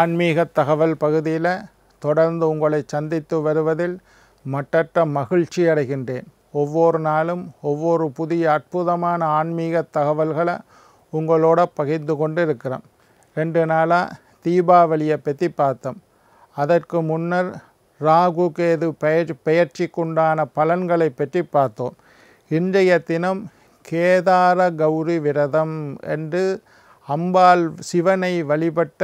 ஆன்மீக தகவல் பகுதியில் தொடர்ந்து உங்களை சந்தித்து வருவதில் மட்டற்ற மகிழ்ச்சி அடைகின்றேன் ஒவ்வொரு நாளும் ஒவ்வொரு புதிய அற்புதமான ஆன்மீக தகவல்களை உங்களோட பகிர்ந்து கொண்டு இருக்கிறோம் ரெண்டு நாளாக தீபாவளியை பற்றி பார்த்தோம் அதற்கு முன்னர் ராகு கேது பெயர் பெயர்ச்சிக்குண்டான பலன்களை பற்றி பார்த்தோம் இன்றைய தினம் கேதார கௌரி விரதம் என்று அம்பாள் சிவனை வழிபட்ட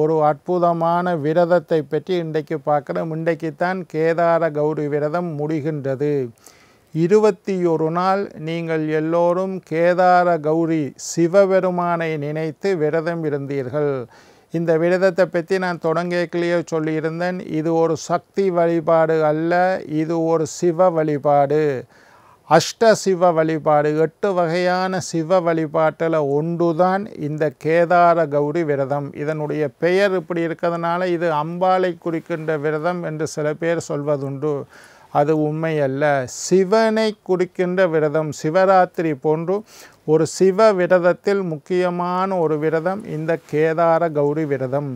ஒரு அற்புதமான விரதத்தை பற்றி இன்றைக்கு பார்க்குறோம் இன்றைக்குத்தான் கேதார கௌரி விரதம் முடிகின்றது இருபத்தி ஒரு நாள் நீங்கள் எல்லோரும் கேதார கௌரி சிவபெருமானை நினைத்து விரதம் இருந்தீர்கள் இந்த விரதத்தை பற்றி நான் தொடங்கியக்கிலேயே சொல்லியிருந்தேன் இது ஒரு சக்தி வழிபாடு அல்ல இது ஒரு சிவ வழிபாடு அஷ்ட சிவ வழிபாடு எட்டு வகையான சிவ வழிபாட்டில் ஒன்று தான் இந்த கேதார கௌரி விரதம் இதனுடைய பெயர் இப்படி இருக்கிறதுனால இது அம்பாளை குறிக்கின்ற விரதம் என்று சில பேர் சொல்வதுண்டு அது உண்மை அல்ல சிவனை குறிக்கின்ற விரதம் சிவராத்திரி போன்று ஒரு சிவ விரதத்தில் முக்கியமான ஒரு விரதம் இந்த கேதார கௌரி விரதம்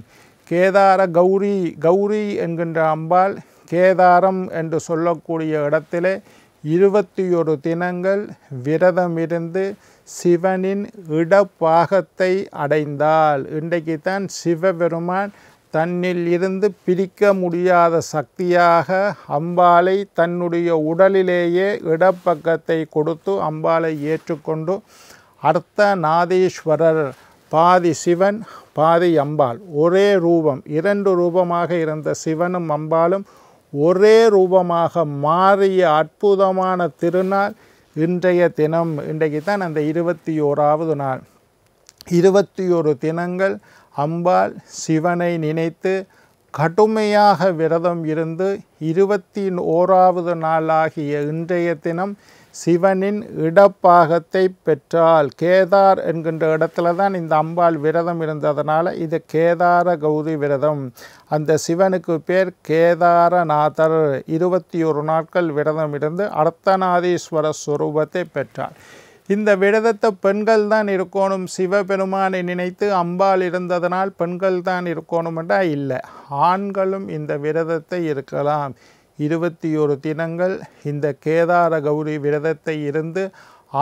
கேதார கௌரி கௌரி என்கின்ற அம்பாள் கேதாரம் என்று சொல்லக்கூடிய இடத்திலே இருபத்தி ஒரு தினங்கள் விரதமிருந்து சிவனின் இடப்பாகத்தை அடைந்தால் இன்றைக்கு தான் சிவபெருமான் தன்னில் இருந்து பிரிக்க முடியாத சக்தியாக அம்பாளை தன்னுடைய உடலிலேயே இடப்பக்கத்தை கொடுத்து அம்பாளை ஏற்றுக்கொண்டு அர்த்த நாதீஸ்வரர் பாதி சிவன் பாதி அம்பாள் ஒரே ரூபம் இரண்டு ரூபமாக இருந்த சிவனும் அம்பாளும் ஒரே ரூபமாக மாறிய அற்புதமான திருநாள் இன்றைய தினம் இன்றைக்கு தான் அந்த இருபத்தி ஓராவது நாள் இருபத்தி ஒரு தினங்கள் அம்பாள் சிவனை நினைத்து கடுமையாக விரதம் இருந்து இருபத்தி ஓராவது நாளாகிய இன்றைய தினம் சிவனின் இடப்பாகத்தை பெற்றால் கேதார் என்கின்ற இடத்துல தான் இந்த அம்பாள் விரதம் இருந்ததனால் இது கேதார கௌதி விரதம் அந்த சிவனுக்கு பேர் கேதாரநாதர் இருபத்தி ஒரு நாட்கள் விரதம் இருந்து அர்த்தநாதீஸ்வர ஸ்வரூபத்தை பெற்றார் இந்த விரதத்தை பெண்கள் தான் இருக்கணும் சிவபெருமானை நினைத்து அம்பாள் இருந்ததனால் பெண்கள் தான் இருக்கணும்டா இல்லை ஆண்களும் இந்த விரதத்தை இருக்கலாம் இருபத்தி ஒரு தினங்கள் இந்த கேதார கௌரி விரதத்தை இருந்து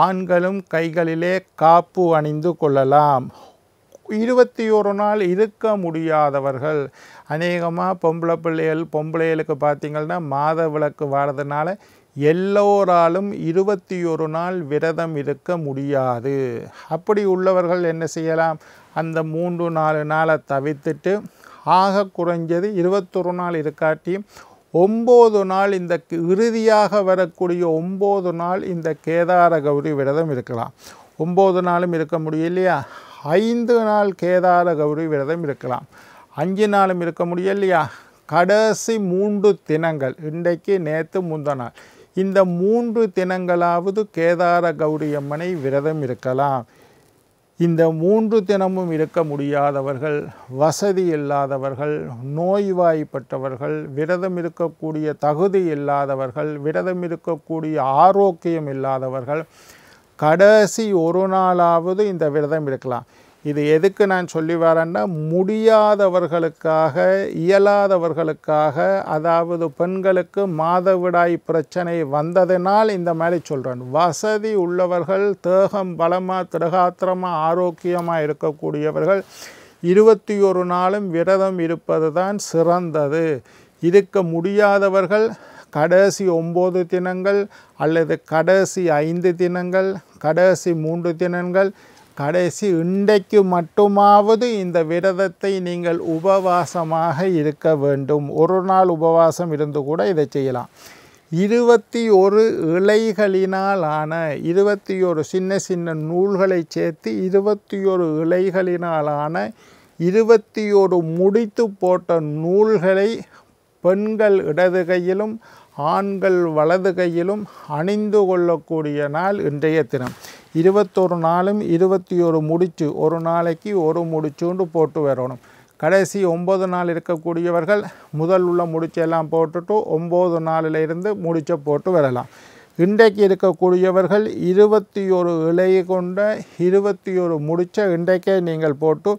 ஆண்களும் கைகளிலே காப்பு அணிந்து கொள்ளலாம் இருபத்தி ஒரு நாள் இருக்க முடியாதவர்கள் அநேகமாக பொம்பளை பிள்ளைகள் பொம்பளைகளுக்கு பார்த்திங்கன்னா மாத விளக்கு வாரதுனால எல்லோராலும் இருபத்தி ஒரு நாள் விரதம் இருக்க முடியாது அப்படி உள்ளவர்கள் என்ன செய்யலாம் அந்த மூன்று நாலு நாளை தவிர்த்துட்டு ஆக குறைஞ்சது இருபத்தொரு நாள் இருக்காட்டி ஒம்பது நாள் இந்த இறுதியாக வரக்கூடிய ஒம்பது நாள் இந்த கேதார கௌரி விரதம் இருக்கலாம் ஒம்பது நாளும் இருக்க முடியும் இல்லையா ஐந்து நாள் கேதார கௌரி விரதம் இருக்கலாம் அஞ்சு நாளும் இருக்க முடியும் இல்லையா கடைசி மூன்று தினங்கள் இன்றைக்கு நேற்று முந்த நாள் இந்த மூன்று தினங்களாவது கேதார கௌரியம்மனை விரதம் இருக்கலாம் இந்த மூன்று தினமும் இருக்க முடியாதவர்கள் வசதி இல்லாதவர்கள் நோய்வாய்ப்பட்டவர்கள் விரதம் இருக்கக்கூடிய தகுதி இல்லாதவர்கள் விரதம் இருக்கக்கூடிய ஆரோக்கியம் இல்லாதவர்கள் கடைசி ஒரு நாளாவது இந்த விரதம் இருக்கலாம் இது எதுக்கு நான் சொல்லி வரேன்னா முடியாதவர்களுக்காக இயலாதவர்களுக்காக அதாவது பெண்களுக்கு மாதவிடாய் பிரச்சனை வந்ததுனால் இந்த மாதிரி சொல்கிறேன் வசதி உள்ளவர்கள் தேகம் பலமாக திருகாத்திரமாக ஆரோக்கியமாக இருக்கக்கூடியவர்கள் இருபத்தி ஒரு நாளும் விரதம் இருப்பது தான் சிறந்தது இருக்க முடியாதவர்கள் கடைசி ஒம்பது தினங்கள் அல்லது கடைசி ஐந்து தினங்கள் கடைசி மூன்று தினங்கள் கடைசி இன்றைக்கு மட்டுமாவது இந்த விரதத்தை நீங்கள் உபவாசமாக இருக்க வேண்டும் ஒரு நாள் உபவாசம் இருந்து கூட இதை செய்யலாம் இருபத்தி ஒரு இலைகளினால் ஆன இருபத்தி ஒரு சின்ன சின்ன நூல்களை சேர்த்து இருபத்தி ஒரு இலைகளினாலான இருபத்தி ஒரு முடித்து போட்ட நூல்களை பெண்கள் இடது கையிலும் ஆண்கள் வலது கையிலும் அணிந்து கொள்ளக்கூடிய நாள் இன்றைய தினம் இருபத்தொரு நாளும் இருபத்தி ஒரு முடிச்சு ஒரு நாளைக்கு ஒரு முடிச்சுண்டு போட்டு வரணும் கடைசி ஒம்பது நாள் இருக்கக்கூடியவர்கள் முதல் உள்ள முடிச்செல்லாம் போட்டுட்டு ஒம்பது நாளில் இருந்து முடிச்ச போட்டு வரலாம் இன்றைக்கு இருக்கக்கூடியவர்கள் இருபத்தி ஒரு இலை கொண்ட இருபத்தி ஒரு முடிச்ச இன்றைக்கே நீங்கள் போட்டு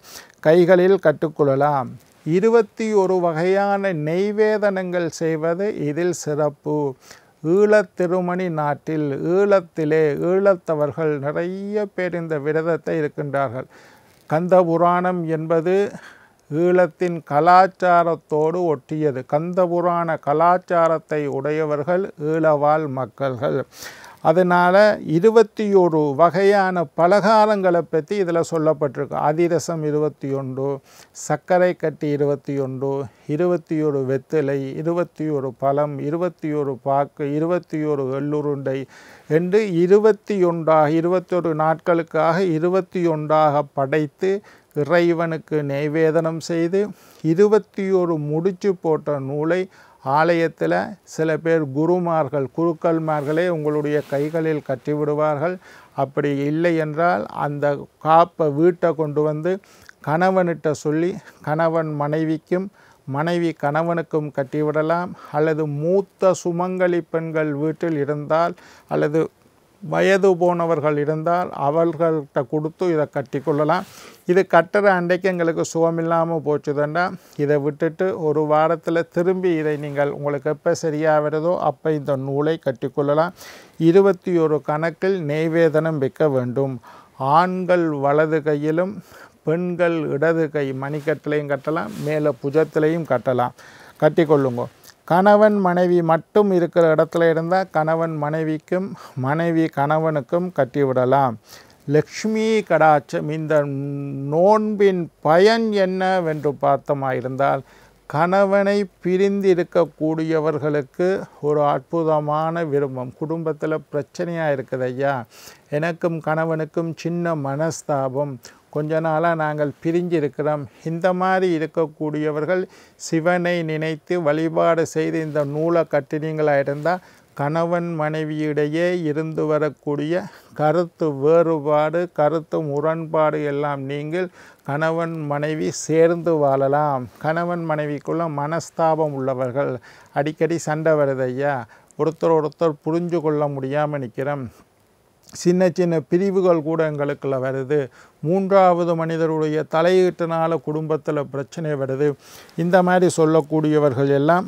கைகளில் கட்டுக்கொள்ளலாம் இருபத்தி ஒரு வகையான நெய்வேதனங்கள் செய்வது இதில் சிறப்பு ஈழத்திருமணி நாட்டில் ஈழத்திலே ஈழத்தவர்கள் நிறைய பேர் இந்த விரதத்தை இருக்கின்றார்கள் கந்த புராணம் என்பது ஈழத்தின் கலாச்சாரத்தோடு ஒட்டியது கந்தபுராண கலாச்சாரத்தை உடையவர்கள் ஈழவாழ் மக்கள்கள் அதனால் இருபத்தி ஒரு வகையான பலகாரங்களை பற்றி இதில் சொல்லப்பட்டிருக்கு அதிரசம் இருபத்தி ஒன்று சர்க்கரை கட்டி இருபத்தி ஒன்று இருபத்தி ஒரு வெத்திலை இருபத்தி ஒரு பழம் இருபத்தி ஒரு பாக்கு இருபத்தி ஒரு வெள்ளுருண்டை என்று இருபத்தி ஒன்றாக இருபத்தொரு நாட்களுக்காக இருபத்தி ஒன்றாக படைத்து இறைவனுக்கு நெய்வேதனம் செய்து இருபத்தி ஒரு முடிச்சு போட்ட நூலை ஆலயத்தில் சில பேர் குருமார்கள் குருக்கள்மார்களே உங்களுடைய கைகளில் கட்டிவிடுவார்கள் அப்படி இல்லை என்றால் அந்த காப்பை வீட்டை கொண்டு வந்து கணவன்கிட்ட சொல்லி கணவன் மனைவிக்கும் மனைவி கணவனுக்கும் கட்டிவிடலாம் அல்லது மூத்த சுமங்கலி பெண்கள் வீட்டில் இருந்தால் அல்லது வயது போனவர்கள் இருந்தால் அவர்கள்ட்ட கொடுத்து இதை கட்டி கொள்ளலாம் இது கட்டுற அன்றைக்கு எங்களுக்கு சுகம் இல்லாமல் போச்சுதுண்டா இதை விட்டுட்டு ஒரு வாரத்தில் திரும்பி இதை நீங்கள் உங்களுக்கு எப்போ சரியாக வருதோ அப்போ இந்த நூலை கட்டி கொள்ளலாம் இருபத்தி ஒரு கணக்கில் நெய்வேதனம் விற்க வேண்டும் ஆண்கள் வலது கையிலும் பெண்கள் இடது கை மணிக்கட்டிலையும் கட்டலாம் மேலே புஜத்திலையும் கட்டலாம் கட்டிக்கொள்ளுங்க கணவன் மனைவி மட்டும் இருக்கிற இடத்துல இருந்தால் கணவன் மனைவிக்கும் மனைவி கணவனுக்கும் கட்டிவிடலாம் லக்ஷ்மி கடாட்சம் இந்த நோன்பின் பயன் என்னவென்று பார்த்தமா இருந்தால் கணவனை பிரிந்து இருக்கக்கூடியவர்களுக்கு ஒரு அற்புதமான விரும்பம் குடும்பத்தில் பிரச்சனையாக இருக்குது ஐயா எனக்கும் கணவனுக்கும் சின்ன மனஸ்தாபம் கொஞ்ச நாளாக நாங்கள் பிரிஞ்சிருக்கிறோம் இந்த மாதிரி இருக்கக்கூடியவர்கள் சிவனை நினைத்து வழிபாடு செய்து இந்த நூலை கட்டினீங்களா இருந்தால் கணவன் மனைவியிடையே இருந்து வரக்கூடிய கருத்து வேறுபாடு கருத்து முரண்பாடு எல்லாம் நீங்கள் கணவன் மனைவி சேர்ந்து வாழலாம் கணவன் மனைவிக்குள்ள மனஸ்தாபம் உள்ளவர்கள் அடிக்கடி சண்டை வருதையா ஒருத்தர் ஒருத்தர் புரிஞ்சு கொள்ள முடியாமல் நிற்கிறோம் சின்ன சின்ன பிரிவுகள் கூட எங்களுக்குள்ள வருது மூன்றாவது மனிதருடைய தலையீட்டினால் குடும்பத்தில் பிரச்சனை வருது இந்த மாதிரி சொல்லக்கூடியவர்கள் எல்லாம்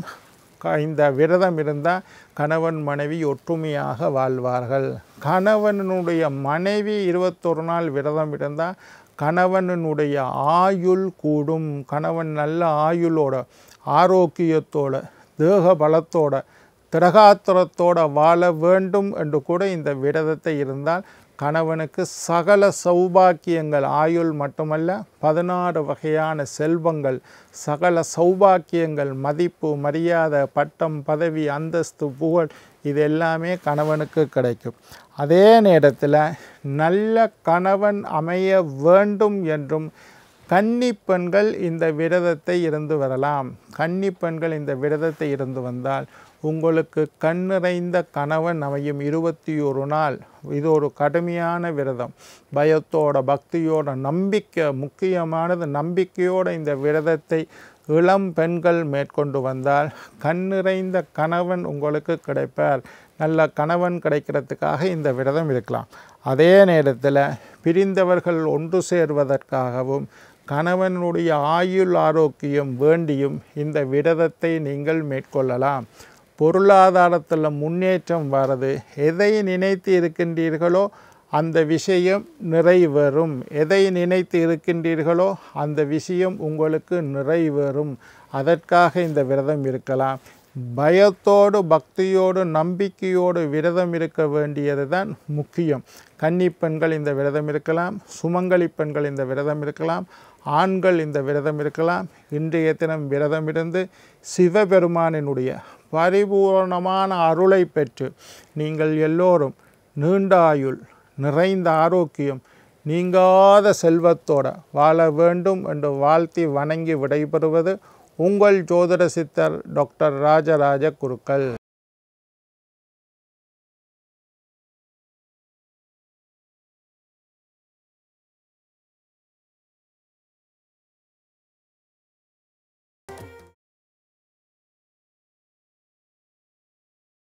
இந்த விரதம் இருந்தால் கணவன் மனைவி ஒற்றுமையாக வாழ்வார்கள் கணவனுடைய மனைவி இருபத்தொரு நாள் விரதம் இருந்தால் கணவனுடைய ஆயுள் கூடும் கணவன் நல்ல ஆயுளோட ஆரோக்கியத்தோட தேக பலத்தோட திரகாத்திரத்தோட வாழ வேண்டும் என்று கூட இந்த விரதத்தை இருந்தால் கணவனுக்கு சகல சௌபாக்கியங்கள் ஆயுள் மட்டுமல்ல பதினாறு வகையான செல்வங்கள் சகல சௌபாக்கியங்கள் மதிப்பு மரியாதை பட்டம் பதவி அந்தஸ்து புகழ் இது எல்லாமே கணவனுக்கு கிடைக்கும் அதே நேரத்தில் நல்ல கணவன் அமைய வேண்டும் என்றும் கன்னிப்பெண்கள் இந்த விரதத்தை இருந்து வரலாம் கன்னிப்பெண்கள் இந்த விரதத்தை இருந்து வந்தால் உங்களுக்கு கண்ணிறைந்த கணவன் அமையும் இருபத்தி ஒரு நாள் இது ஒரு கடுமையான விரதம் பயத்தோட பக்தியோட நம்பிக்கை முக்கியமானது நம்பிக்கையோட இந்த விரதத்தை இளம் பெண்கள் மேற்கொண்டு வந்தால் கண்ணிறைந்த கணவன் உங்களுக்கு கிடைப்பார் நல்ல கணவன் கிடைக்கிறதுக்காக இந்த விரதம் இருக்கலாம் அதே நேரத்தில் பிரிந்தவர்கள் ஒன்று சேர்வதற்காகவும் கணவனுடைய ஆயுள் ஆரோக்கியம் வேண்டியும் இந்த விரதத்தை நீங்கள் மேற்கொள்ளலாம் பொருளாதாரத்தில் முன்னேற்றம் வரது எதை நினைத்து இருக்கின்றீர்களோ அந்த விஷயம் நிறைவேறும் எதை நினைத்து இருக்கின்றீர்களோ அந்த விஷயம் உங்களுக்கு நிறைவேறும் அதற்காக இந்த விரதம் இருக்கலாம் பயத்தோடு பக்தியோடு நம்பிக்கையோடு விரதம் இருக்க வேண்டியது தான் முக்கியம் கன்னி பெண்கள் இந்த விரதம் இருக்கலாம் சுமங்கலி பெண்கள் இந்த விரதம் இருக்கலாம் ஆண்கள் இந்த விரதம் இருக்கலாம் இன்றைய தினம் விரதம் இருந்து சிவபெருமானினுடைய பரிபூர்ணமான அருளை பெற்று நீங்கள் எல்லோரும் நீண்டாயுள் நிறைந்த ஆரோக்கியம் நீங்காத செல்வத்தோடு வாழ வேண்டும் என்று வாழ்த்தி வணங்கி விடைபெறுவது உங்கள் ஜோதிட சித்தர் டாக்டர் ராஜராஜ குருக்கள்